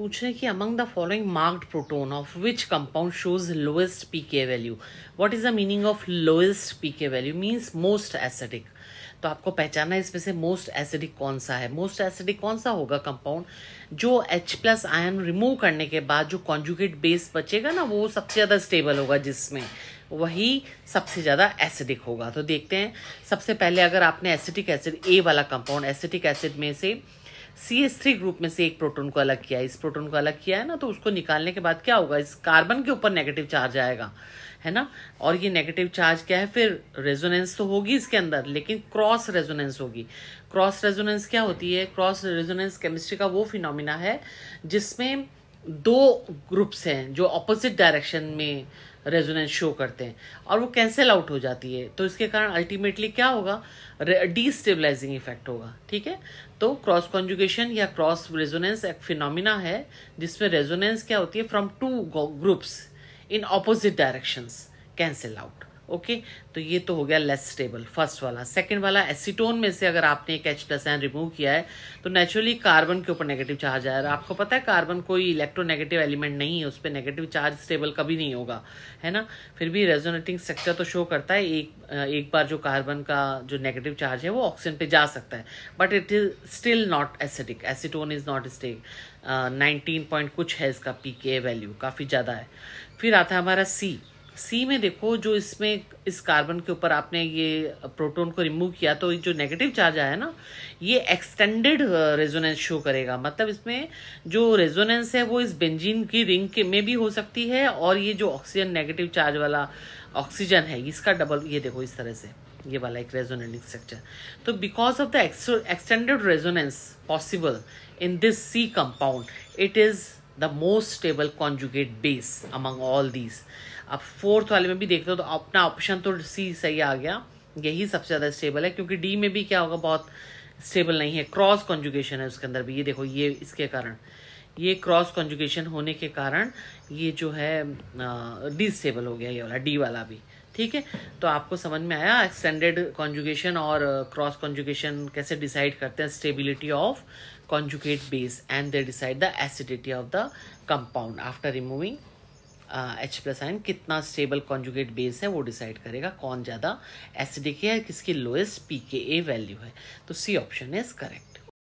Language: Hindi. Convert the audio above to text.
पूछ रहे हैं कि among the following marked proton of which compound shows lowest pK value what is the meaning of lowest pK value means most acidic तो आपको पहचानना है इसमें से मोस्ट एसिडिक कौन सा है मोस्ट एसिडिक कौन सा होगा कंपाउंड जो H प्लस आयन रिमूव करने के बाद जो कॉन्जुगेट बेस बचेगा ना वो सबसे ज़्यादा स्टेबल होगा जिसमें वही सबसे ज़्यादा एसिडिक होगा तो देखते हैं सबसे पहले अगर आपने एसिटिक एसिड ए वाला कंपाउंड एसिटिक एसिड में से सी एस थ्री ग्रुप में से एक प्रोटोन को अलग किया है इस प्रोटोन को अलग किया है ना तो उसको निकालने के बाद क्या होगा इस कार्बन के ऊपर नेगेटिव चार्ज आएगा है ना और ये नेगेटिव चार्ज क्या है फिर रेजोनेंस तो होगी इसके अंदर लेकिन क्रॉस रेजोनेंस होगी क्रॉस रेजोनेंस क्या होती है क्रॉस रेजोनेंस केमिस्ट्री का वो फिनोमिना है जिसमें दो ग्रुप्स हैं जो ऑपोजिट डायरेक्शन में रेजोनेंस शो करते हैं और वो कैंसिल आउट हो जाती है तो इसके कारण अल्टीमेटली क्या होगा डिस्टेबलाइजिंग इफेक्ट होगा ठीक है तो क्रॉस कॉन्जुगेशन या क्रॉस रेजोनेंस एक फिनोमिना है जिसमें रेजोनेंस क्या होती है from two groups in opposite directions cancel out okay तो ये तो हो गया लेस स्टेबल फर्स्ट वाला सेकंड वाला एसीटोन में से अगर आपने एक एच प्लस एन रिमूव किया है तो नेचुरली कार्बन के ऊपर नेगेटिव चार्ज आया आपको पता है कार्बन कोई इलेक्ट्रोनेगेटिव एलिमेंट नहीं है उस पर नेगेटिव चार्ज स्टेबल कभी नहीं होगा है ना फिर भी रेजोनेटिंग स्ट्रक्चर तो शो करता है एक एक बार जो कार्बन का जो नेगेटिव चार्ज है वो ऑक्सीजन पे जा सकता है but it is still not acidic acetone is not stake nineteen point कुछ है इसका पी के वैल्यू काफ़ी ज़्यादा है फिर आता है हमारा सी सी में देखो जो इसमें इस कार्बन के ऊपर आपने ये प्रोटोन को रिमूव किया तो जो नेगेटिव चार्ज आया ना ये एक्सटेंडेड रेजोनेंस शो करेगा मतलब इसमें जो रेजोनेंस है वो इस बेंजीन की रिंग के में भी हो सकती है और ये जो ऑक्सीजन नेगेटिव चार्ज वाला ऑक्सीजन है इसका डबल ये देखो इस तरह से ये वाला एक रेजोनेटिंग स्ट्रक्चर तो because of the extended resonance possible in this C compound it is the most stable conjugate base among all these अब फोर्थ वाले में भी देखते हो तो अपना ऑप्शन तो सी सही आ गया यही सबसे ज़्यादा स्टेबल है क्योंकि डी में भी क्या होगा बहुत स्टेबल नहीं है क्रॉस कॉन्जुगेशन है उसके अंदर भी ये देखो ये इसके कारण ये क्रॉस कॉन्जुगेशन होने के कारण ये जो है डिस्टेबल हो गया ये वाला डी वाला भी ठीक है तो आपको समझ में आया एक्सटेंडेड कॉन्जुगेशन और क्रॉस uh, कॉन्जुगेशन कैसे डिसाइड करते हैं stability of conjugate base and they decide the acidity of the compound after removing H plus ion कितना स्टेबल कॉन्जुगेट बेस है वो डिसाइड करेगा कौन ज़्यादा एसिडिक है किसकी लोएस्ट पी के ए वैल्यू है तो सी ऑप्शन इज करेक्ट